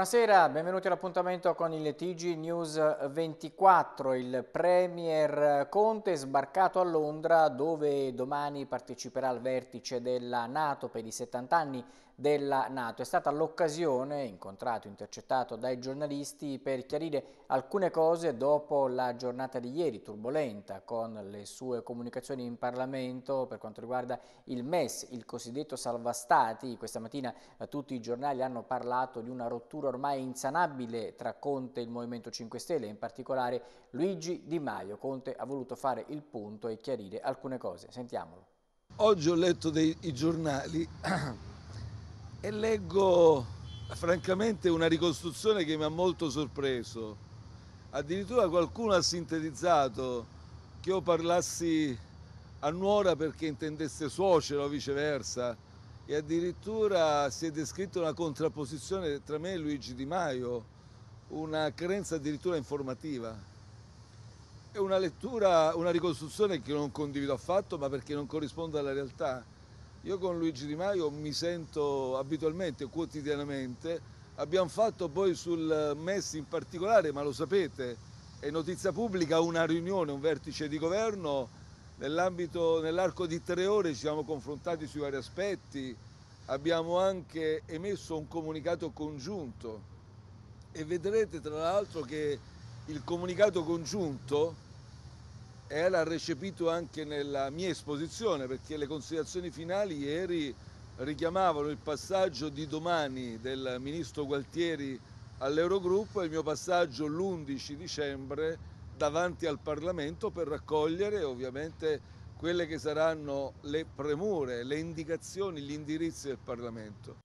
Buonasera, benvenuti all'appuntamento con il TG News 24. Il Premier Conte è sbarcato a Londra dove domani parteciperà al vertice della Nato per i 70 anni della Nato. È stata l'occasione, incontrato, intercettato dai giornalisti, per chiarire alcune cose dopo la giornata di ieri, turbolenta, con le sue comunicazioni in Parlamento per quanto riguarda il MES, il cosiddetto salva stati. Questa mattina eh, tutti i giornali hanno parlato di una rottura ormai insanabile tra Conte e il Movimento 5 Stelle, in particolare Luigi Di Maio. Conte ha voluto fare il punto e chiarire alcune cose. Sentiamolo. Oggi ho letto dei giornali e leggo francamente una ricostruzione che mi ha molto sorpreso. Addirittura qualcuno ha sintetizzato che io parlassi a nuora perché intendesse suocera o viceversa e addirittura si è descritta una contrapposizione tra me e Luigi Di Maio, una carenza addirittura informativa. È una lettura, una ricostruzione che non condivido affatto, ma perché non corrisponde alla realtà. Io con Luigi Di Maio mi sento abitualmente, quotidianamente, abbiamo fatto poi sul MES in particolare, ma lo sapete, è notizia pubblica una riunione, un vertice di governo, nell'arco di tre ore ci siamo confrontati sui vari aspetti, abbiamo anche emesso un comunicato congiunto e vedrete tra l'altro che il comunicato congiunto e l'ha recepito anche nella mia esposizione perché le considerazioni finali ieri richiamavano il passaggio di domani del ministro Gualtieri all'Eurogruppo e il mio passaggio l'11 dicembre davanti al Parlamento per raccogliere ovviamente quelle che saranno le premure, le indicazioni, gli indirizzi del Parlamento.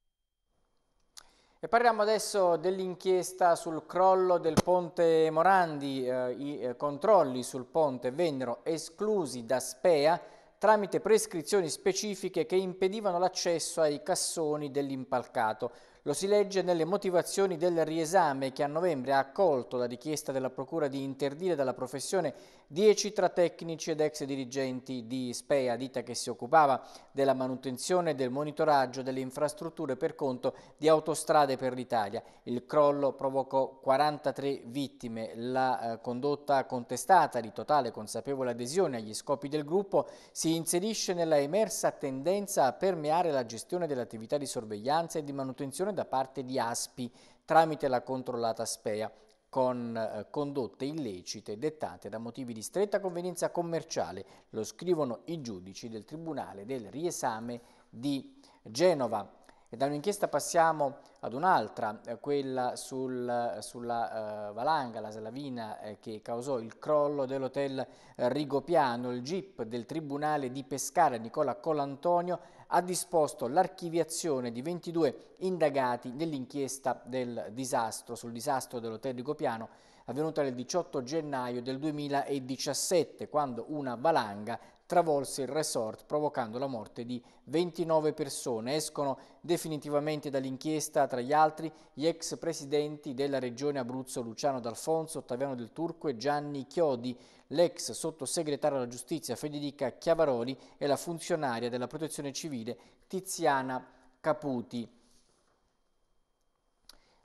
E parliamo adesso dell'inchiesta sul crollo del ponte Morandi. Eh, I eh, controlli sul ponte vennero esclusi da Spea tramite prescrizioni specifiche che impedivano l'accesso ai cassoni dell'impalcato. Lo si legge nelle motivazioni del riesame che a novembre ha accolto la richiesta della Procura di interdire dalla professione 10 tra tecnici ed ex dirigenti di Spea, ditta che si occupava della manutenzione e del monitoraggio delle infrastrutture per conto di autostrade per l'Italia. Il crollo provocò 43 vittime. La eh, condotta contestata di totale consapevole adesione agli scopi del gruppo si inserisce nella emersa tendenza a permeare la gestione dell'attività di sorveglianza e di manutenzione da parte di Aspi tramite la controllata Spea con eh, condotte illecite dettate da motivi di stretta convenienza commerciale, lo scrivono i giudici del Tribunale del Riesame di Genova. E da un'inchiesta passiamo ad un'altra, eh, quella sul, sulla uh, valanga, la salavina eh, che causò il crollo dell'hotel Rigopiano. Il GIP del Tribunale di Pescara Nicola Colantonio ha disposto l'archiviazione di 22 indagati nell'inchiesta del disastro, sul disastro dell'hotel Rigopiano avvenuta il 18 gennaio del 2017 quando una valanga travolse il resort provocando la morte di 29 persone. Escono definitivamente dall'inchiesta tra gli altri gli ex presidenti della regione Abruzzo Luciano D'Alfonso, Ottaviano del Turco e Gianni Chiodi, l'ex sottosegretario alla giustizia Federica Chiavaroli e la funzionaria della protezione civile Tiziana Caputi.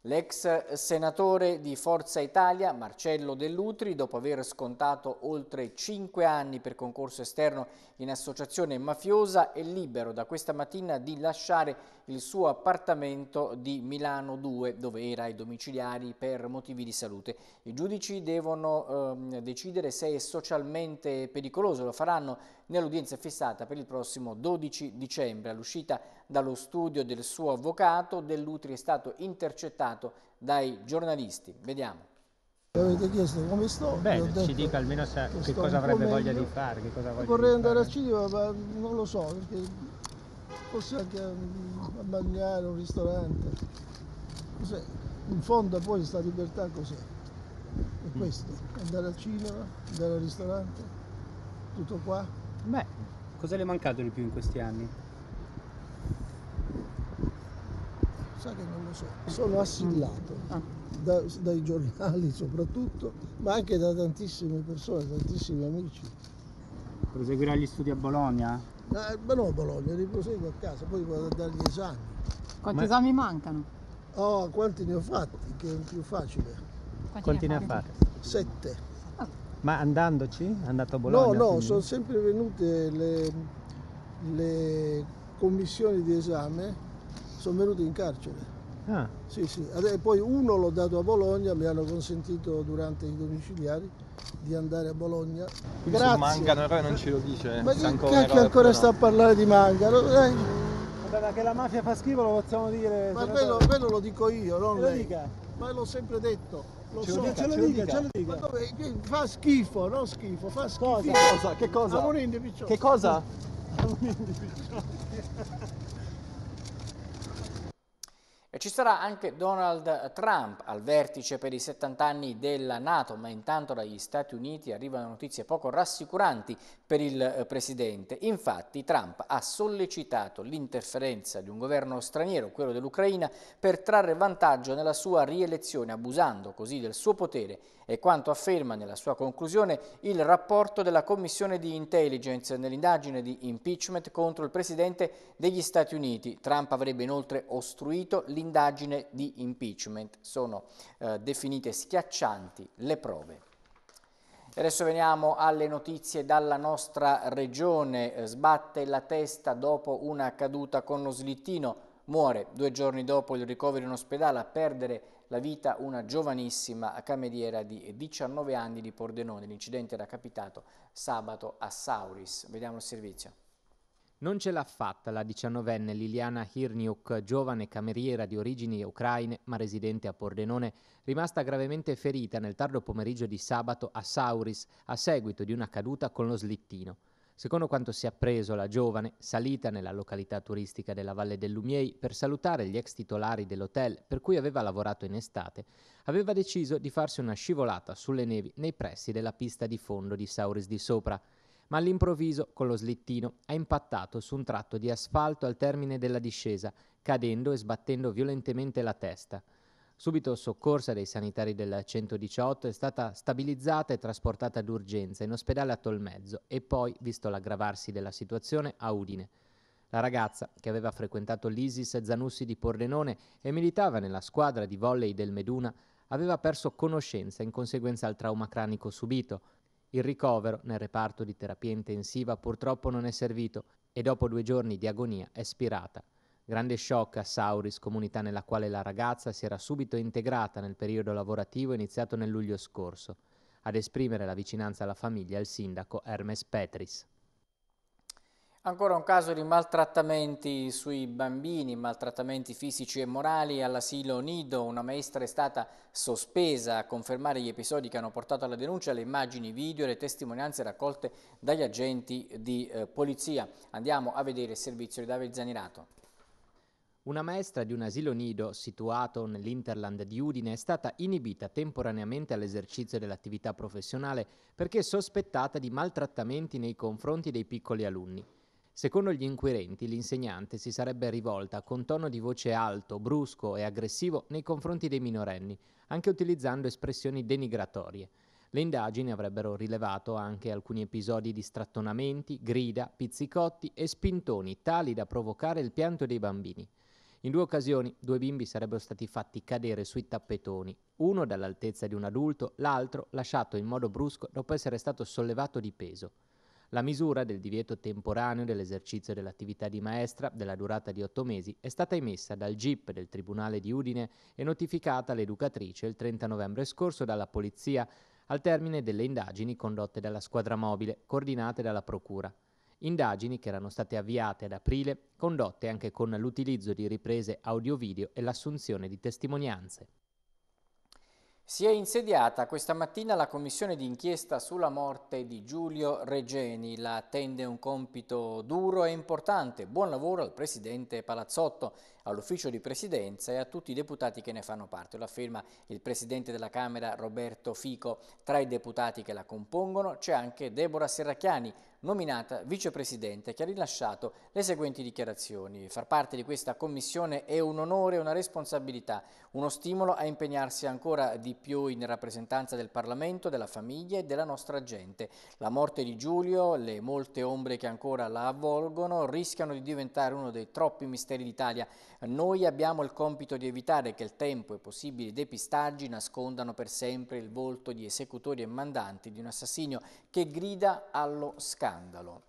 L'ex senatore di Forza Italia Marcello Dell'Utri, dopo aver scontato oltre 5 anni per concorso esterno in associazione mafiosa, è libero da questa mattina di lasciare il suo appartamento di Milano 2, dove era ai domiciliari per motivi di salute. I giudici devono ehm, decidere se è socialmente pericoloso, lo faranno Nell'udienza fissata per il prossimo 12 dicembre, all'uscita dallo studio del suo avvocato, Dell'Utri è stato intercettato dai giornalisti. Vediamo. Mi avete chiesto come sto. Bene, ci dica almeno se, che, che cosa avrebbe meglio. voglia di fare. vorrei fare. andare al cinema, ma non lo so, perché forse anche mm, a mangiare, un ristorante. Cos'è? In fondo poi sta libertà cos'è? È mm. questo, andare al cinema, andare al ristorante, tutto qua. Beh, cosa le è mancato di più in questi anni? Sa che non lo so, ah. sono assillato ah. da, dai giornali soprattutto, ma anche da tantissime persone, tantissimi amici. Proseguirà gli studi a Bologna? Eh, ma no a Bologna, li proseguo a casa, poi vado a dare gli esami. Quanti ma... esami mancano? Oh, quanti ne ho fatti, che è più facile. Quanti, quanti ne, ne ha fatti? Sette. Ma andandoci? andato a Bologna? No, no, quindi? sono sempre venute le, le commissioni di esame, sono venute in carcere. Ah. Sì, sì. E poi uno l'ho dato a Bologna, mi hanno consentito durante i domiciliari di andare a Bologna. Quindi Grazie. Mangano però non ce lo dice. Eh. Ma chi ancora, ancora sta a parlare di Mangano? Dai. Vabbè, ma che la mafia fa schifo lo possiamo dire. Ma quello, quello, lo dico io, non lo dica. Ma l'ho sempre detto. Lo ce so, lo dica, ce, lo dica, dica, ce lo dica. Dove, fa schifo, non schifo, fa schifo. Cosa? Che cosa? Che cosa? Che cosa? ci sarà anche Donald Trump al vertice per i 70 anni della Nato, ma intanto dagli Stati Uniti arrivano notizie poco rassicuranti per il eh, Presidente. Infatti Trump ha sollecitato l'interferenza di un governo straniero, quello dell'Ucraina, per trarre vantaggio nella sua rielezione, abusando così del suo potere è quanto afferma nella sua conclusione il rapporto della Commissione di Intelligence nell'indagine di impeachment contro il Presidente degli Stati Uniti. Trump avrebbe inoltre ostruito l'indagine di impeachment. Sono eh, definite schiaccianti le prove. Adesso veniamo alle notizie dalla nostra regione. Eh, sbatte la testa dopo una caduta con lo slittino muore due giorni dopo il ricovero in ospedale a perdere la vita una giovanissima cameriera di 19 anni di Pordenone. L'incidente era capitato sabato a Sauris. Vediamo il servizio. Non ce l'ha fatta la diciannovenne Liliana Hirniuk, giovane cameriera di origini ucraine ma residente a Pordenone, rimasta gravemente ferita nel tardo pomeriggio di sabato a Sauris a seguito di una caduta con lo slittino. Secondo quanto si è appreso, la giovane, salita nella località turistica della Valle del Lumiei per salutare gli ex titolari dell'hotel per cui aveva lavorato in estate, aveva deciso di farsi una scivolata sulle nevi nei pressi della pista di fondo di Sauris di Sopra, ma all'improvviso, con lo slittino, ha impattato su un tratto di asfalto al termine della discesa, cadendo e sbattendo violentemente la testa subito soccorsa dai sanitari del 118, è stata stabilizzata e trasportata d'urgenza in ospedale a Tolmezzo e poi, visto l'aggravarsi della situazione, a Udine. La ragazza, che aveva frequentato l'Isis Zanussi di Pordenone e militava nella squadra di volley del Meduna, aveva perso conoscenza in conseguenza al trauma cranico subito. Il ricovero nel reparto di terapia intensiva purtroppo non è servito e dopo due giorni di agonia è spirata. Grande shock a Sauris, comunità nella quale la ragazza si era subito integrata nel periodo lavorativo iniziato nel luglio scorso. Ad esprimere la vicinanza alla famiglia il sindaco Hermes Petris. Ancora un caso di maltrattamenti sui bambini, maltrattamenti fisici e morali all'asilo Nido. Una maestra è stata sospesa a confermare gli episodi che hanno portato alla denuncia, le immagini, video e le testimonianze raccolte dagli agenti di eh, polizia. Andiamo a vedere il servizio di Davide Zanirato. Una maestra di un asilo nido situato nell'Interland di Udine è stata inibita temporaneamente all'esercizio dell'attività professionale perché sospettata di maltrattamenti nei confronti dei piccoli alunni. Secondo gli inquirenti, l'insegnante si sarebbe rivolta con tono di voce alto, brusco e aggressivo nei confronti dei minorenni, anche utilizzando espressioni denigratorie. Le indagini avrebbero rilevato anche alcuni episodi di strattonamenti, grida, pizzicotti e spintoni tali da provocare il pianto dei bambini. In due occasioni due bimbi sarebbero stati fatti cadere sui tappetoni, uno dall'altezza di un adulto, l'altro lasciato in modo brusco dopo essere stato sollevato di peso. La misura del divieto temporaneo dell'esercizio dell'attività di maestra, della durata di otto mesi, è stata emessa dal GIP del Tribunale di Udine e notificata all'educatrice il 30 novembre scorso dalla Polizia, al termine delle indagini condotte dalla squadra mobile, coordinate dalla Procura. Indagini che erano state avviate ad aprile, condotte anche con l'utilizzo di riprese audio-video e l'assunzione di testimonianze. Si è insediata questa mattina la commissione d'inchiesta sulla morte di Giulio Regeni. La attende un compito duro e importante. Buon lavoro al presidente Palazzotto all'ufficio di presidenza e a tutti i deputati che ne fanno parte. Lo afferma il presidente della Camera Roberto Fico. Tra i deputati che la compongono c'è anche Deborah Serracchiani, nominata vicepresidente, che ha rilasciato le seguenti dichiarazioni. Far parte di questa commissione è un onore e una responsabilità, uno stimolo a impegnarsi ancora di più in rappresentanza del Parlamento, della famiglia e della nostra gente. La morte di Giulio, le molte ombre che ancora la avvolgono, rischiano di diventare uno dei troppi misteri d'Italia. Noi abbiamo il compito di evitare che il tempo e possibili depistaggi nascondano per sempre il volto di esecutori e mandanti di un assassino che grida allo scandalo.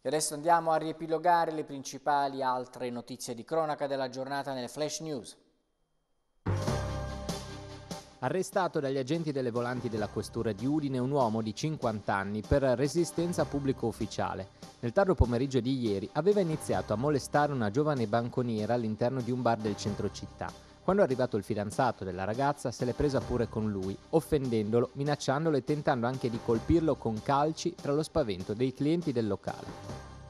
E adesso andiamo a riepilogare le principali altre notizie di cronaca della giornata nelle flash news. Arrestato dagli agenti delle volanti della questura di Udine un uomo di 50 anni per resistenza a pubblico ufficiale. Nel tardo pomeriggio di ieri aveva iniziato a molestare una giovane banconiera all'interno di un bar del centro città. Quando è arrivato il fidanzato della ragazza se l'è presa pure con lui, offendendolo, minacciandolo e tentando anche di colpirlo con calci tra lo spavento dei clienti del locale.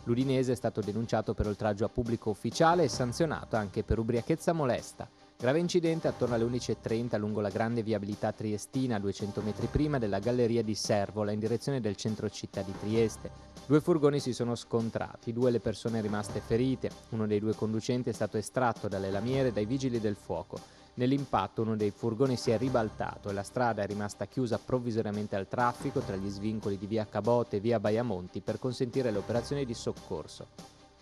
L'udinese è stato denunciato per oltraggio a pubblico ufficiale e sanzionato anche per ubriachezza molesta. Grave incidente attorno alle 11.30 lungo la grande viabilità triestina, 200 metri prima della galleria di Servola, in direzione del centro città di Trieste. Due furgoni si sono scontrati, due le persone rimaste ferite. Uno dei due conducenti è stato estratto dalle lamiere dai vigili del fuoco. Nell'impatto uno dei furgoni si è ribaltato e la strada è rimasta chiusa provvisoriamente al traffico tra gli svincoli di via Cabote e via Baiamonti per consentire le operazioni di soccorso.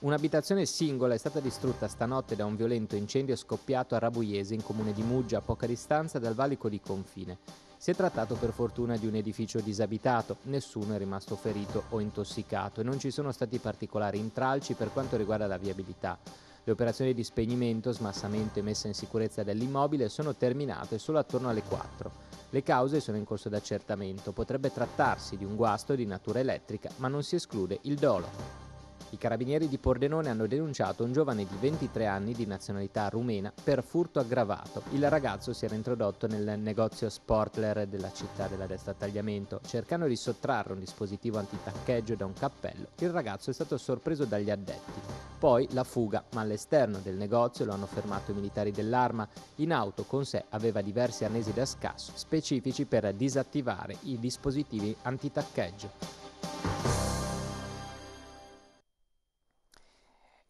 Un'abitazione singola è stata distrutta stanotte da un violento incendio scoppiato a Rabuiese in comune di Muggia, a poca distanza dal valico di confine. Si è trattato per fortuna di un edificio disabitato, nessuno è rimasto ferito o intossicato e non ci sono stati particolari intralci per quanto riguarda la viabilità. Le operazioni di spegnimento, smassamento e messa in sicurezza dell'immobile sono terminate solo attorno alle 4. Le cause sono in corso d'accertamento, potrebbe trattarsi di un guasto di natura elettrica, ma non si esclude il dolo. I carabinieri di Pordenone hanno denunciato un giovane di 23 anni di nazionalità rumena per furto aggravato. Il ragazzo si era introdotto nel negozio Sportler della città della destra Tagliamento. Cercando di sottrarre un dispositivo antitaccheggio da un cappello, il ragazzo è stato sorpreso dagli addetti. Poi la fuga, ma all'esterno del negozio lo hanno fermato i militari dell'arma. In auto con sé aveva diversi arnesi da scasso specifici per disattivare i dispositivi antitaccheggio.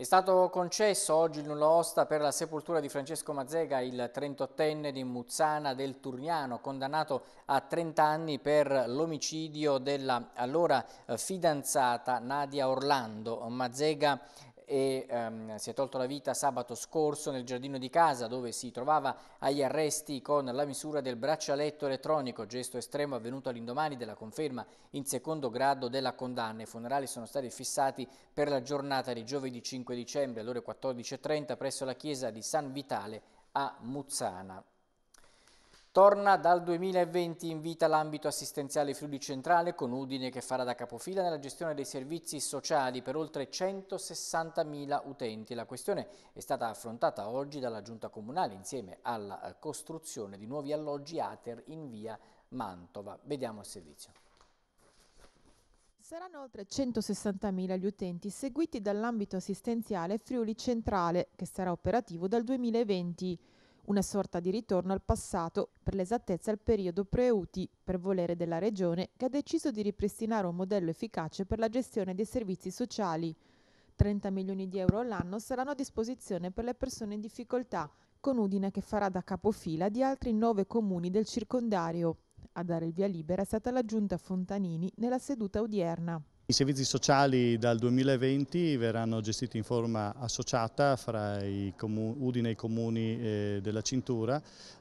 stato concesso oggi il nulla osta per la sepoltura di Francesco Mazzega, il 38enne di Muzzana del Turniano, condannato a 30 anni per l'omicidio della allora eh, fidanzata Nadia Orlando. Mazzega e ehm, si è tolto la vita sabato scorso nel giardino di casa dove si trovava agli arresti con la misura del braccialetto elettronico, gesto estremo avvenuto all'indomani della conferma in secondo grado della condanna. I funerali sono stati fissati per la giornata di giovedì 5 dicembre alle ore 14.30 presso la chiesa di San Vitale a Muzzana. Torna dal 2020 in vita l'ambito assistenziale Friuli Centrale con Udine che farà da capofila nella gestione dei servizi sociali per oltre 160.000 utenti. La questione è stata affrontata oggi dalla Giunta Comunale insieme alla eh, costruzione di nuovi alloggi ATER in via Mantova. Vediamo il servizio. Saranno oltre 160.000 gli utenti seguiti dall'ambito assistenziale Friuli Centrale che sarà operativo dal 2020 una sorta di ritorno al passato, per l'esattezza al periodo pre-UTI, per volere della Regione, che ha deciso di ripristinare un modello efficace per la gestione dei servizi sociali. 30 milioni di euro all'anno saranno a disposizione per le persone in difficoltà, con Udine che farà da capofila di altri nove comuni del circondario. A dare il via libera è stata la giunta Fontanini nella seduta odierna. I servizi sociali dal 2020 verranno gestiti in forma associata fra i Udine e i comuni eh, della cintura,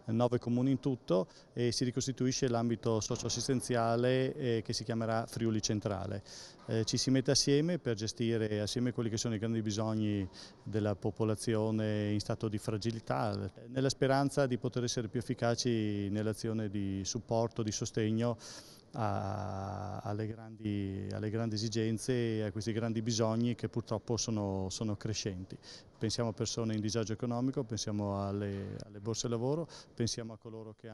nove comuni in tutto e si ricostituisce l'ambito socioassistenziale eh, che si chiamerà Friuli Centrale. Eh, ci si mette assieme per gestire assieme quelli che sono i grandi bisogni della popolazione in stato di fragilità, nella speranza di poter essere più efficaci nell'azione di supporto, di sostegno a, alle, grandi, alle, grandi, esigenze e a questi grandi bisogni che purtroppo sono, sono crescenti. Pensiamo a persone in disagio economico, pensiamo alle, alle borse lavoro, pensiamo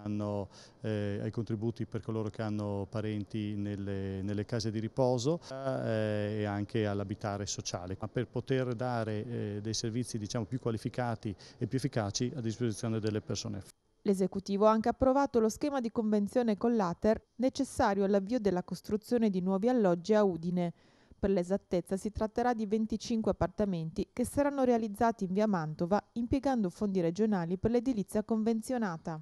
hanno, eh, ai contributi per coloro che hanno parenti nelle, nelle case di riposo eh, e anche all'abitare sociale. Ma per poter dare eh, dei servizi diciamo, più qualificati e più efficaci a disposizione delle persone. L'esecutivo ha anche approvato lo schema di convenzione con l'Ater necessario all'avvio della costruzione di nuovi alloggi a Udine. Per l'esattezza si tratterà di 25 appartamenti che saranno realizzati in via Mantova impiegando fondi regionali per l'edilizia convenzionata.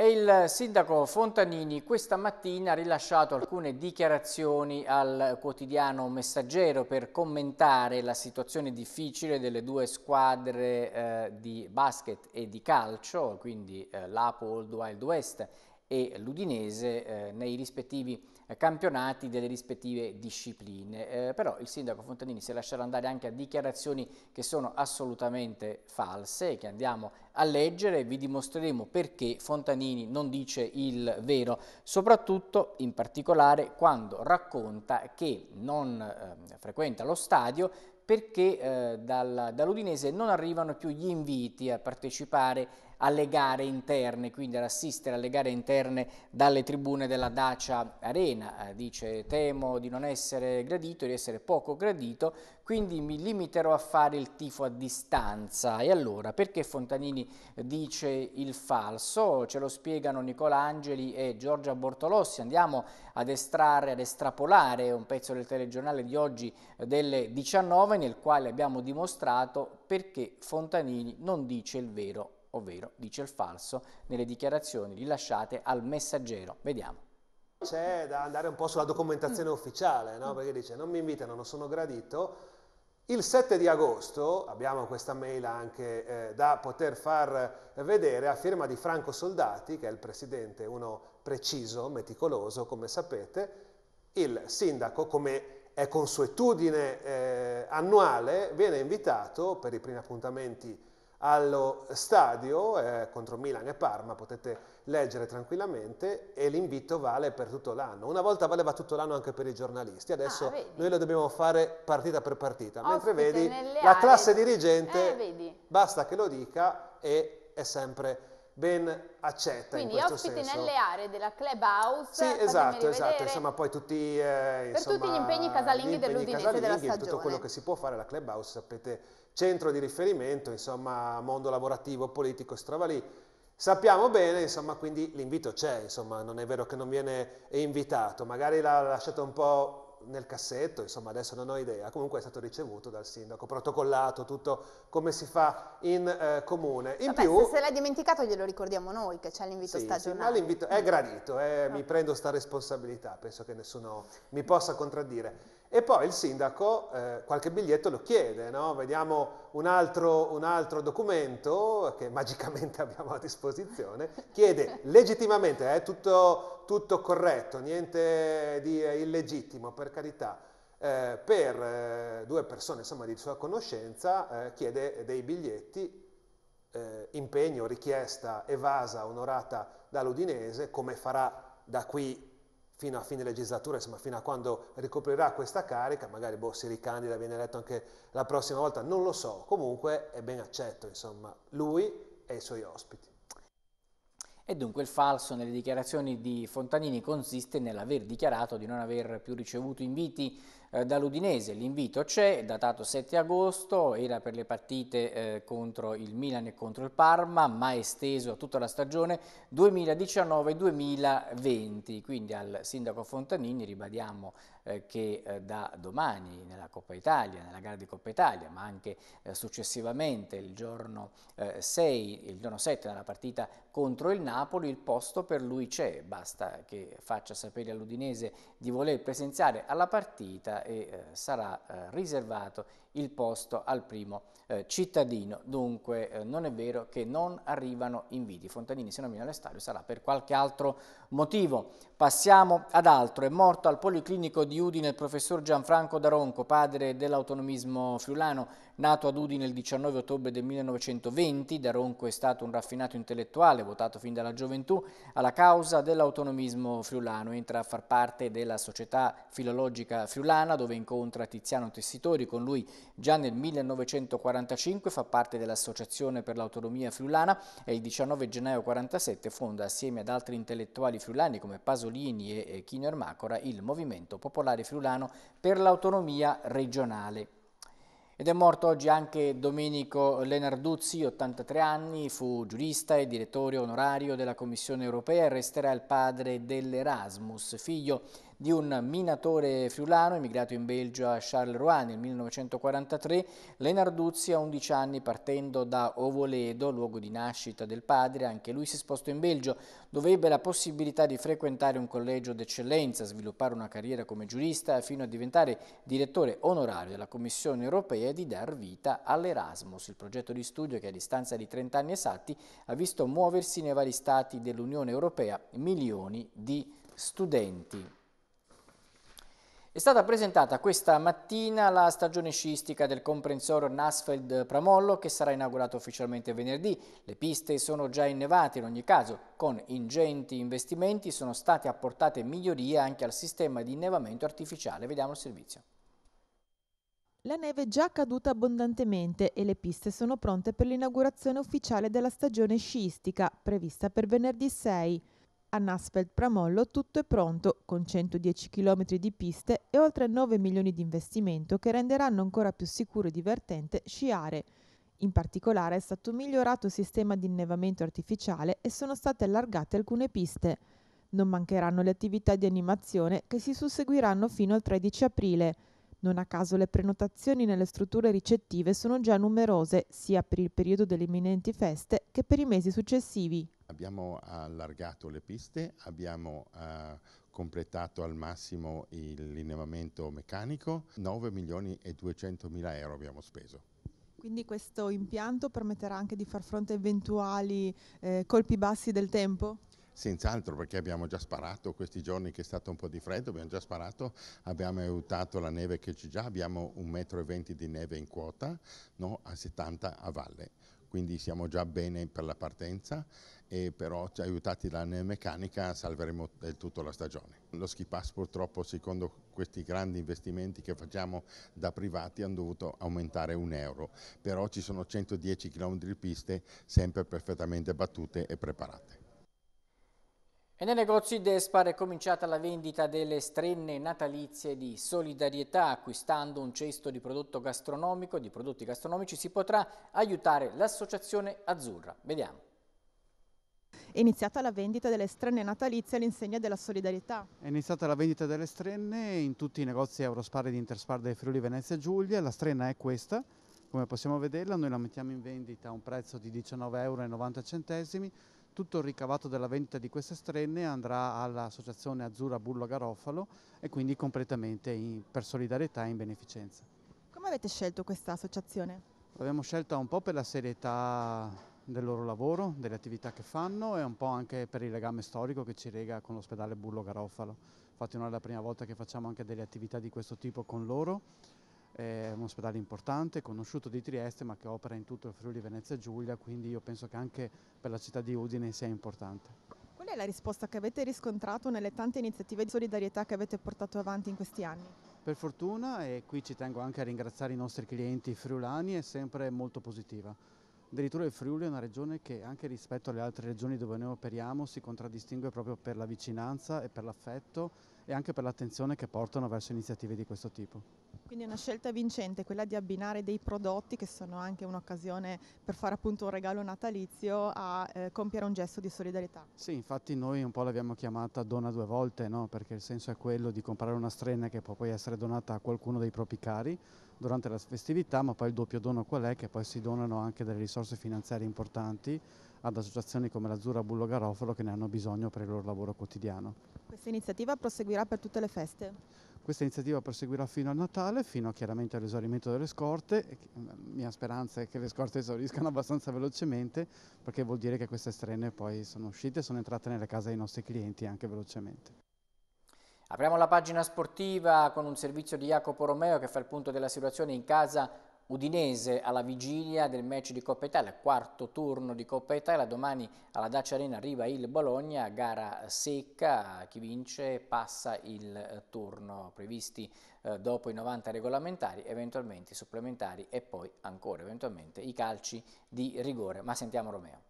E il sindaco Fontanini questa mattina ha rilasciato alcune dichiarazioni al quotidiano Messaggero per commentare la situazione difficile delle due squadre eh, di basket e di calcio, quindi eh, l'Apo Old Wild West e l'Udinese, eh, nei rispettivi eh, campionati delle rispettive discipline. Eh, però il sindaco Fontanini si è lasciato andare anche a dichiarazioni che sono assolutamente false, che andiamo a leggere e vi dimostreremo perché Fontanini non dice il vero, soprattutto in particolare quando racconta che non eh, frequenta lo stadio perché eh, dal, dall'Udinese non arrivano più gli inviti a partecipare alle gare interne, quindi ad assistere alle gare interne dalle tribune della Dacia Arena. Eh, dice temo di non essere gradito, di essere poco gradito, quindi mi limiterò a fare il tifo a distanza. E allora perché Fontanini dice il falso? Ce lo spiegano Nicolangeli e Giorgia Bortolossi. Andiamo ad estrarre, ad estrapolare un pezzo del telegiornale di oggi eh, delle 19 nel quale abbiamo dimostrato perché Fontanini non dice il vero ovvero dice il falso, nelle dichiarazioni rilasciate al messaggero. Vediamo. C'è da andare un po' sulla documentazione mm. ufficiale, no? Mm. perché dice non mi invitano, non sono gradito. Il 7 di agosto abbiamo questa mail anche eh, da poter far vedere a firma di Franco Soldati, che è il presidente, uno preciso, meticoloso, come sapete, il sindaco, come è consuetudine eh, annuale, viene invitato per i primi appuntamenti allo stadio eh, contro Milan e Parma, potete leggere tranquillamente e l'invito vale per tutto l'anno. Una volta valeva tutto l'anno anche per i giornalisti, adesso ah, noi lo dobbiamo fare partita per partita, Ospite, mentre vedi la classe dirigente, eh, basta che lo dica e è sempre ben accetta Quindi ospiti senso. nelle aree della clubhouse. Sì, esatto, esatto, insomma poi tutti, eh, insomma, tutti gli impegni casalinghi dell'Udinese della stagione. Tutto quello che si può fare la clubhouse, sapete, centro di riferimento, insomma, mondo lavorativo, politico, lì Sappiamo bene, insomma, quindi l'invito c'è, insomma, non è vero che non viene invitato, magari l'ha lasciato un po' nel cassetto, insomma adesso non ho idea, comunque è stato ricevuto dal sindaco, protocollato, tutto come si fa in eh, comune. In Vabbè, più, se, se l'hai dimenticato glielo ricordiamo noi che c'è l'invito sì, stagionale. Sì, l'invito è gradito, eh, no. mi ah. prendo sta responsabilità, penso che nessuno mi possa contraddire. E poi il sindaco eh, qualche biglietto lo chiede, no? vediamo un altro, un altro, documento che magicamente abbiamo a disposizione, chiede legittimamente, è eh, tutto, tutto, corretto, niente di illegittimo per carità, eh, per eh, due persone insomma, di sua conoscenza, eh, chiede dei biglietti, eh, impegno, richiesta evasa, onorata dall'Udinese, come farà da qui fino a fine legislatura, insomma fino a quando ricoprirà questa carica, magari boh, si ricandida, viene eletto anche la prossima volta, non lo so, comunque è ben accetto, insomma, lui e i suoi ospiti. E dunque il falso nelle dichiarazioni di Fontanini consiste nell'aver dichiarato di non aver più ricevuto inviti eh, dall'Udinese. L'invito c'è, datato 7 agosto, era per le partite eh, contro il Milan e contro il Parma, ma esteso a tutta la stagione 2019-2020. Quindi al sindaco Fontanini ribadiamo eh, che eh, da domani nella Coppa Italia, nella gara di Coppa Italia, ma anche eh, successivamente il giorno 6, il giorno 7 nella partita contro il Napoli, il posto per lui c'è, basta che faccia sapere all'Udinese di voler presenziare alla partita e sarà riservato il posto al primo cittadino. Dunque non è vero che non arrivano inviti. Fontanini se non nomina all'estadio sarà per qualche altro motivo. Passiamo ad altro. È morto al Policlinico di Udine il professor Gianfranco Daronco, padre dell'autonomismo friulano, nato ad Udine il 19 ottobre del 1920. Daronco è stato un raffinato intellettuale, votato fin dalla gioventù alla causa dell'autonomismo friulano. Entra a far parte della Società Filologica Friulana, dove incontra Tiziano Tessitori. Con lui già nel 1945 fa parte dell'Associazione per l'Autonomia Friulana e il 19 gennaio 1947 fonda assieme ad altri intellettuali friulani come Pasolini Pasolini e Chino Ermacora il Movimento Popolare Friulano per l'autonomia regionale. Ed è morto oggi anche Domenico Lenarduzzi, 83 anni, fu giurista e direttore onorario della Commissione europea e resterà il padre dell'Erasmus, figlio di di un minatore friulano emigrato in Belgio a Charleroi nel 1943, Lenarduzzi a 11 anni partendo da Ovoledo, luogo di nascita del padre, anche lui si spostò in Belgio dove ebbe la possibilità di frequentare un collegio d'eccellenza, sviluppare una carriera come giurista fino a diventare direttore onorario della Commissione europea e di dar vita all'Erasmus, il progetto di studio che a distanza di 30 anni esatti ha visto muoversi nei vari stati dell'Unione Europea milioni di studenti. È stata presentata questa mattina la stagione sciistica del comprensorio Nasfeld-Pramollo che sarà inaugurato ufficialmente venerdì. Le piste sono già innevate in ogni caso, con ingenti investimenti sono state apportate migliorie anche al sistema di innevamento artificiale. Vediamo il servizio. La neve è già caduta abbondantemente e le piste sono pronte per l'inaugurazione ufficiale della stagione sciistica, prevista per venerdì 6. A Naspelt Pramollo tutto è pronto, con 110 km di piste e oltre 9 milioni di investimento che renderanno ancora più sicuro e divertente sciare. In particolare è stato migliorato il sistema di innevamento artificiale e sono state allargate alcune piste. Non mancheranno le attività di animazione che si susseguiranno fino al 13 aprile. Non a caso le prenotazioni nelle strutture ricettive sono già numerose, sia per il periodo delle imminenti feste che per i mesi successivi, abbiamo allargato le piste, abbiamo eh, completato al massimo l'innevamento meccanico, 9 milioni e 200 mila euro abbiamo speso. Quindi questo impianto permetterà anche di far fronte a eventuali eh, colpi bassi del tempo? Senz'altro perché abbiamo già sparato questi giorni che è stato un po' di freddo, abbiamo già sparato, abbiamo aiutato la neve che c'è già, abbiamo un metro e venti di neve in quota, no, a 70 a valle, quindi siamo già bene per la partenza e però cioè, aiutati dalla meccanica salveremo del tutto la stagione. Lo ski pass purtroppo secondo questi grandi investimenti che facciamo da privati hanno dovuto aumentare un euro, però ci sono 110 km di piste sempre perfettamente battute e preparate. E nei negozi Despar è cominciata la vendita delle strenne natalizie di solidarietà. Acquistando un cesto di prodotto gastronomico, di prodotti gastronomici, si potrà aiutare l'associazione azzurra. Vediamo è iniziata la vendita delle strenne natalizie all'insegna della solidarietà. È iniziata la vendita delle strenne in tutti i negozi Eurospar ed Interspar del Friuli Venezia Giulia, la strenna è questa, come possiamo vederla noi la mettiamo in vendita a un prezzo di 19,90 euro, tutto il ricavato della vendita di queste strenne andrà all'associazione Azzurra Bullo Garofalo e quindi completamente in, per solidarietà e in beneficenza. Come avete scelto questa associazione? L'abbiamo scelta un po' per la serietà del loro lavoro, delle attività che fanno e un po' anche per il legame storico che ci rega con l'ospedale Burlo Garofalo. Infatti non è la prima volta che facciamo anche delle attività di questo tipo con loro. È un ospedale importante, conosciuto di Trieste, ma che opera in tutto il Friuli Venezia Giulia, quindi io penso che anche per la città di Udine sia importante. Qual è la risposta che avete riscontrato nelle tante iniziative di solidarietà che avete portato avanti in questi anni? Per fortuna, e qui ci tengo anche a ringraziare i nostri clienti friulani, è sempre molto positiva Addirittura il Friuli è una regione che anche rispetto alle altre regioni dove noi operiamo si contraddistingue proprio per la vicinanza e per l'affetto e anche per l'attenzione che portano verso iniziative di questo tipo. Quindi è una scelta vincente quella di abbinare dei prodotti che sono anche un'occasione per fare appunto un regalo natalizio a eh, compiere un gesto di solidarietà. Sì, infatti noi un po' l'abbiamo chiamata dona due volte, no? perché il senso è quello di comprare una strenna che può poi essere donata a qualcuno dei propri cari durante la festività, ma poi il doppio dono qual è? Che poi si donano anche delle risorse finanziarie importanti ad associazioni come l'Azzurra Bullo Garofalo che ne hanno bisogno per il loro lavoro quotidiano. Questa iniziativa proseguirà per tutte le feste? Questa iniziativa proseguirà fino al Natale, fino chiaramente all'esaurimento delle scorte. Eh, la mia speranza è che le scorte esauriscano abbastanza velocemente, perché vuol dire che queste strenne poi sono uscite e sono entrate nelle case dei nostri clienti anche velocemente. Apriamo la pagina sportiva con un servizio di Jacopo Romeo che fa il punto della situazione in casa Udinese alla vigilia del match di Coppa Italia, quarto turno di Coppa Italia, domani alla Dacia Arena arriva il Bologna, gara secca, chi vince passa il eh, turno, previsti eh, dopo i 90 regolamentari, eventualmente supplementari e poi ancora eventualmente i calci di rigore, ma sentiamo Romeo.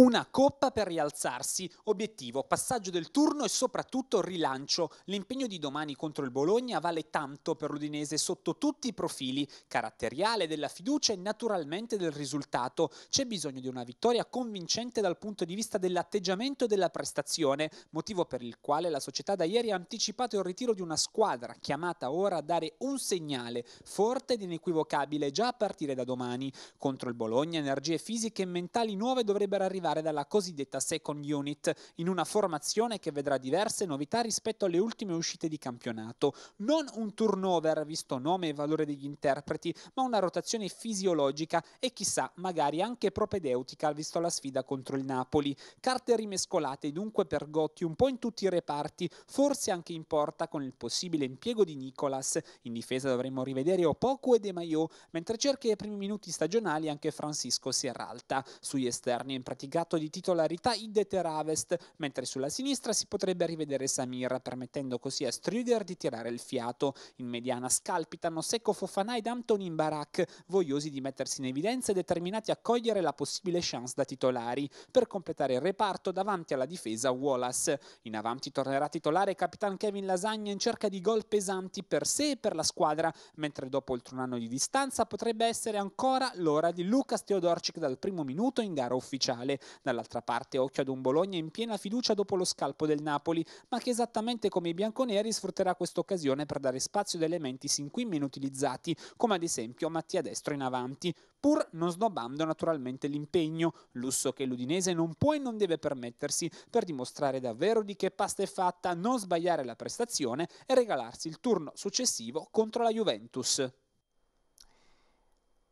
Una coppa per rialzarsi, obiettivo, passaggio del turno e soprattutto rilancio. L'impegno di domani contro il Bologna vale tanto per l'Udinese sotto tutti i profili, caratteriale, della fiducia e naturalmente del risultato. C'è bisogno di una vittoria convincente dal punto di vista dell'atteggiamento e della prestazione, motivo per il quale la società da ieri ha anticipato il ritiro di una squadra chiamata ora a dare un segnale forte ed inequivocabile già a partire da domani. Contro il Bologna energie fisiche e mentali nuove dovrebbero arrivare andare dalla cosiddetta second unit, in una formazione che vedrà diverse novità rispetto alle ultime uscite di campionato. Non un turnover, visto nome e valore degli interpreti, ma una rotazione fisiologica e chissà, magari anche propedeutica, visto la sfida contro il Napoli. Carte rimescolate dunque per Gotti un po' in tutti i reparti, forse anche in porta con il possibile impiego di Nicolas. In difesa dovremmo rivedere Opoku e De Maio, mentre cerca i primi minuti stagionali anche Francisco Sierralta. Sugli esterni in pratica legato di titolarità Idete-Ravest, mentre sulla sinistra si potrebbe rivedere Samir, permettendo così a Strider di tirare il fiato. In mediana scalpitano Secco Fofana ed Antonin Barak, vogliosi di mettersi in evidenza e determinati a cogliere la possibile chance da titolari, per completare il reparto davanti alla difesa Wallace. In avanti tornerà titolare Capitan Kevin Lasagna in cerca di gol pesanti per sé e per la squadra, mentre dopo oltre un anno di distanza potrebbe essere ancora l'ora di Lucas Teodorcic dal primo minuto in gara ufficiale. Dall'altra parte occhio ad un Bologna in piena fiducia dopo lo scalpo del Napoli, ma che esattamente come i bianconeri sfrutterà questa occasione per dare spazio ad elementi sin qui meno utilizzati, come ad esempio Mattia Destro in avanti, pur non snobbando naturalmente l'impegno, lusso che l'Udinese non può e non deve permettersi per dimostrare davvero di che pasta è fatta, non sbagliare la prestazione e regalarsi il turno successivo contro la Juventus.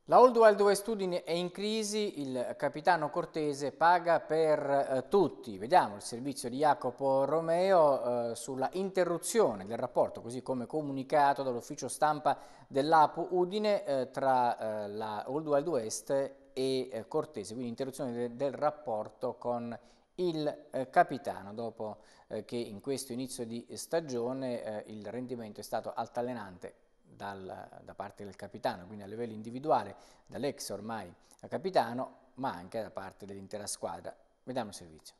La Old Wild West Udine è in crisi, il capitano Cortese paga per eh, tutti. Vediamo il servizio di Jacopo Romeo eh, sulla interruzione del rapporto, così come comunicato dall'ufficio stampa dell'APU Udine eh, tra eh, la Old Wild West e eh, Cortese, quindi interruzione de del rapporto con il eh, capitano dopo eh, che in questo inizio di stagione eh, il rendimento è stato altalenante dal, da parte del capitano, quindi a livello individuale, dall'ex ormai capitano, ma anche da parte dell'intera squadra. Vediamo il servizio.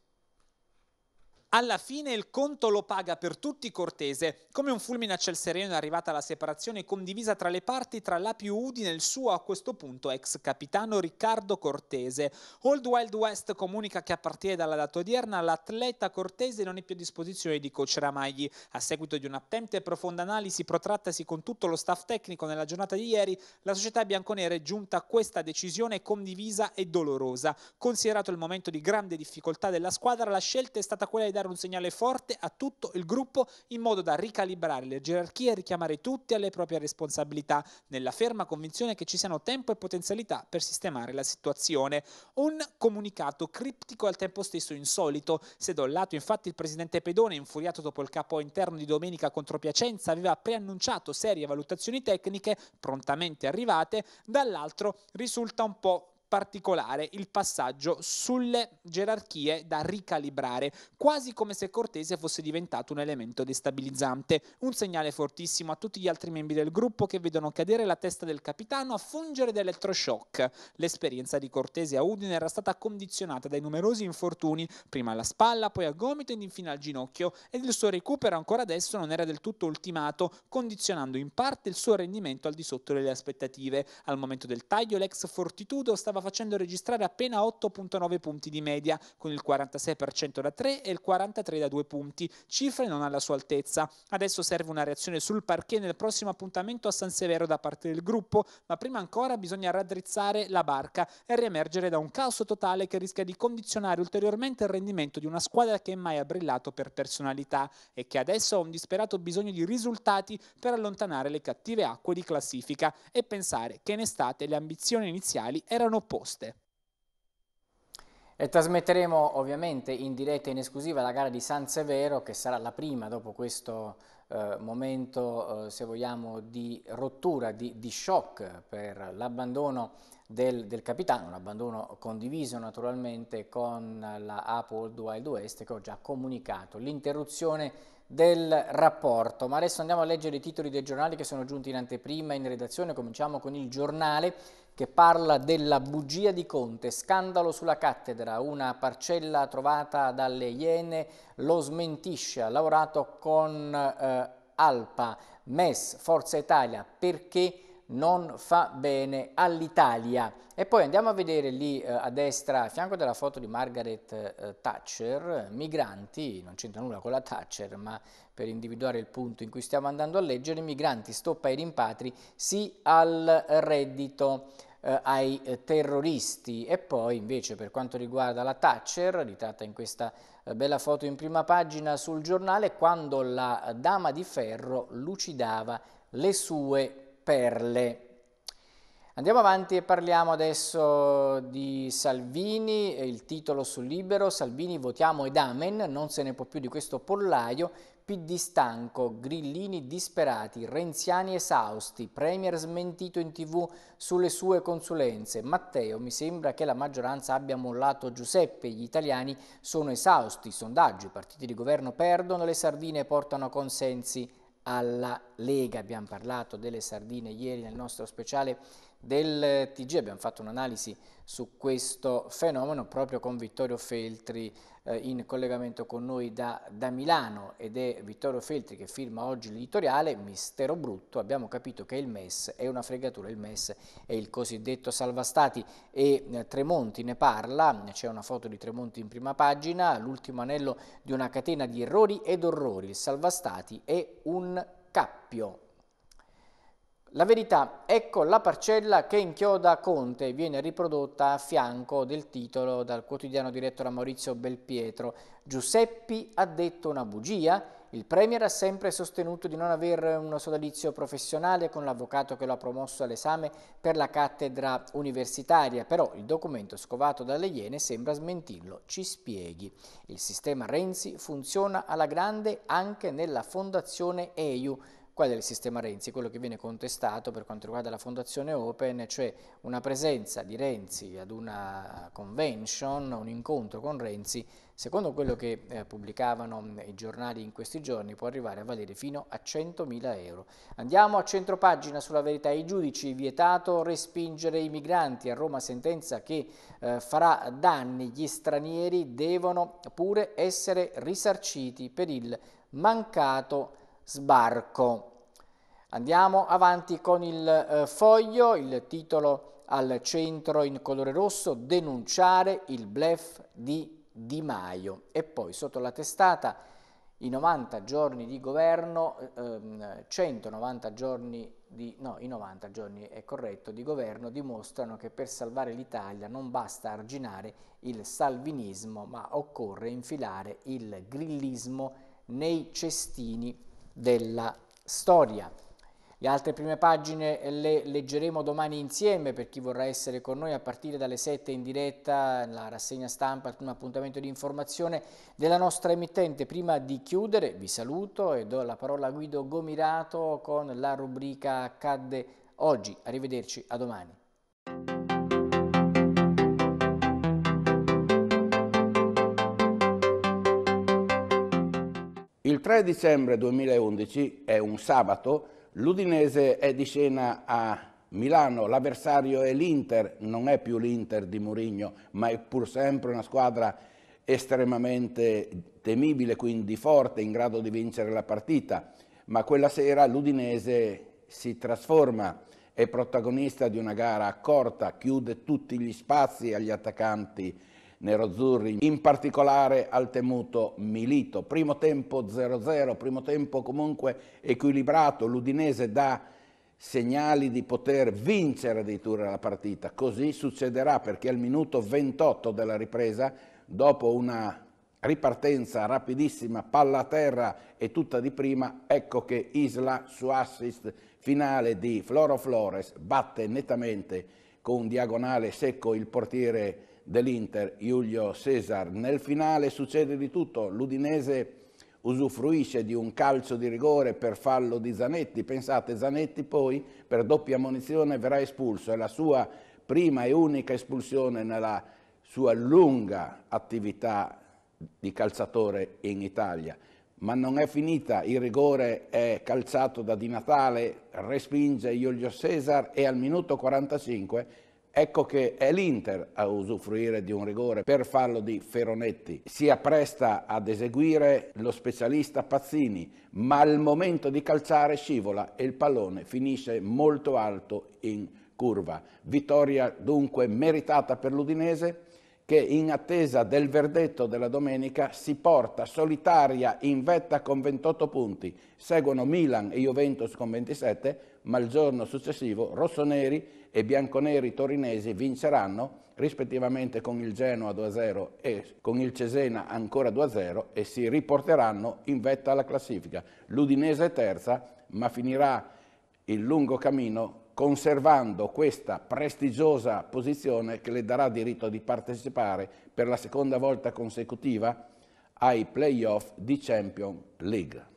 Alla fine il conto lo paga per tutti Cortese, come un fulmine a ciel sereno è arrivata la separazione condivisa tra le parti tra la più Udine e il suo a questo punto ex capitano Riccardo Cortese. Old Wild West comunica che a partire dalla data odierna l'atleta Cortese non è più a disposizione di coach Ramagli. A seguito di un'attenta e profonda analisi protrattasi con tutto lo staff tecnico nella giornata di ieri, la società bianconera è giunta a questa decisione condivisa e dolorosa. Considerato il momento di grande difficoltà della squadra, la scelta è stata quella di dare lanciare un segnale forte a tutto il gruppo in modo da ricalibrare le gerarchie e richiamare tutti alle proprie responsabilità, nella ferma convinzione che ci siano tempo e potenzialità per sistemare la situazione. Un comunicato criptico al tempo stesso insolito. Se da un lato infatti il presidente Pedone, infuriato dopo il capo interno di domenica contro Piacenza, aveva preannunciato serie valutazioni tecniche prontamente arrivate, dall'altro risulta un po' particolare il passaggio sulle gerarchie da ricalibrare, quasi come se Cortese fosse diventato un elemento destabilizzante, un segnale fortissimo a tutti gli altri membri del gruppo che vedono cadere la testa del capitano a fungere da elettroshock. L'esperienza di Cortese a Udine era stata condizionata dai numerosi infortuni, prima alla spalla, poi a gomito ed infine al ginocchio, ed il suo recupero ancora adesso non era del tutto ultimato, condizionando in parte il suo rendimento al di sotto delle aspettative. Al momento del taglio l'ex Fortitudo stava stava facendo registrare appena 8.9 punti di media, con il 46% da 3 e il 43% da 2 punti, cifre non alla sua altezza. Adesso serve una reazione sul parquet nel prossimo appuntamento a San Severo da parte del gruppo, ma prima ancora bisogna raddrizzare la barca e riemergere da un caos totale che rischia di condizionare ulteriormente il rendimento di una squadra che mai ha brillato per personalità e che adesso ha un disperato bisogno di risultati per allontanare le cattive acque di classifica e pensare che in estate le ambizioni iniziali erano opposte. E trasmetteremo ovviamente in diretta in esclusiva la gara di San Severo che sarà la prima dopo questo eh, momento, eh, se vogliamo, di rottura, di, di shock per l'abbandono del, del, capitano, un abbandono condiviso naturalmente con la Apple Wild West che ho già comunicato, l'interruzione del rapporto. Ma adesso andiamo a leggere i titoli dei giornali che sono giunti in anteprima in redazione, cominciamo con il giornale che parla della bugia di Conte, scandalo sulla cattedra, una parcella trovata dalle Iene lo smentisce, ha lavorato con eh, Alpa, MES, Forza Italia, perché non fa bene all'Italia. E poi andiamo a vedere lì eh, a destra, a fianco della foto di Margaret eh, Thatcher, migranti, non c'entra nulla con la Thatcher, ma per individuare il punto in cui stiamo andando a leggere, migranti, stoppa ai rimpatri, sì al reddito eh, ai eh, terroristi e poi invece per quanto riguarda la Thatcher, ritratta in questa eh, bella foto in prima pagina sul giornale, quando la dama di ferro lucidava le sue perle. Andiamo avanti e parliamo adesso di Salvini, il titolo sul libero, Salvini votiamo ed amen, non se ne può più di questo pollaio, PD stanco, grillini disperati, renziani esausti, premier smentito in tv sulle sue consulenze. Matteo, mi sembra che la maggioranza abbia mollato Giuseppe, gli italiani sono esausti, sondaggi, i partiti di governo perdono, le sardine portano consensi alla Lega. Abbiamo parlato delle sardine ieri nel nostro speciale del TG, abbiamo fatto un'analisi su questo fenomeno proprio con Vittorio Feltri eh, in collegamento con noi da, da, Milano ed è Vittorio Feltri che firma oggi l'editoriale Mistero Brutto, abbiamo capito che il MES è una fregatura, il MES è il cosiddetto salvastati e eh, Tremonti ne parla, c'è una foto di Tremonti in prima pagina, l'ultimo anello di una catena di errori ed orrori, il salvastati è un cappio, la verità, ecco la parcella che inchioda Conte, viene riprodotta a fianco del titolo dal quotidiano diretto da Maurizio Belpietro. Giuseppi ha detto una bugia? Il Premier ha sempre sostenuto di non avere uno sodalizio professionale con l'avvocato che lo ha promosso all'esame per la cattedra universitaria, però il documento scovato dalle Iene sembra smentirlo. Ci spieghi. Il sistema Renzi funziona alla grande anche nella fondazione EU, quello è il sistema Renzi, quello che viene contestato per quanto riguarda la Fondazione Open, cioè una presenza di Renzi ad una convention, un incontro con Renzi, secondo quello che eh, pubblicavano mm, i giornali in questi giorni, può arrivare a valere fino a 100.000 euro. Andiamo a centropagina sulla verità. I giudici vietato respingere i migranti. A Roma sentenza che eh, farà danni. Gli stranieri devono pure essere risarciti per il mancato sbarco. Andiamo avanti con il eh, foglio, il titolo al centro in colore rosso, denunciare il blef di Di Maio. E poi sotto la testata i 90 giorni di governo, ehm, 190 giorni di, no, i 90 giorni è corretto, di governo dimostrano che per salvare l'Italia non basta arginare il salvinismo, ma occorre infilare il grillismo nei cestini della storia. Le altre prime pagine le leggeremo domani insieme per chi vorrà essere con noi a partire dalle 7 in diretta, la rassegna stampa, un appuntamento di informazione della nostra emittente. Prima di chiudere vi saluto e do la parola a Guido Gomirato con la rubrica Accadde oggi. Arrivederci, a domani. 3 dicembre 2011, è un sabato, l'Udinese è di scena a Milano, l'avversario è l'Inter, non è più l'Inter di Mourinho, ma è pur sempre una squadra estremamente temibile, quindi forte, in grado di vincere la partita. Ma quella sera l'Udinese si trasforma, è protagonista di una gara accorta, chiude tutti gli spazi agli attaccanti nerozzurri, in particolare al temuto Milito. Primo tempo 0-0, primo tempo comunque equilibrato, l'Udinese dà segnali di poter vincere addirittura la partita. Così succederà perché al minuto 28 della ripresa, dopo una ripartenza rapidissima, palla a terra e tutta di prima, ecco che Isla su assist finale di Floro Flores batte nettamente con un diagonale secco il portiere dell'Inter, Giulio Cesar. Nel finale succede di tutto, l'Udinese usufruisce di un calcio di rigore per fallo di Zanetti, pensate Zanetti poi per doppia munizione verrà espulso, è la sua prima e unica espulsione nella sua lunga attività di calciatore in Italia. Ma non è finita, il rigore è calciato da Di Natale, respinge Giulio Cesar e al minuto 45 Ecco che è l'Inter a usufruire di un rigore per fallo di Feronetti. Si appresta ad eseguire lo specialista Pazzini, ma al momento di calciare scivola e il pallone finisce molto alto in curva. Vittoria dunque meritata per l'Udinese che in attesa del verdetto della domenica si porta solitaria in vetta con 28 punti. Seguono Milan e Juventus con 27, ma il giorno successivo rossoneri e bianconeri torinesi vinceranno rispettivamente con il Genoa 2-0 e con il Cesena ancora 2-0 e si riporteranno in vetta alla classifica. L'Udinese è terza, ma finirà il lungo cammino conservando questa prestigiosa posizione che le darà diritto di partecipare per la seconda volta consecutiva ai playoff di Champions League.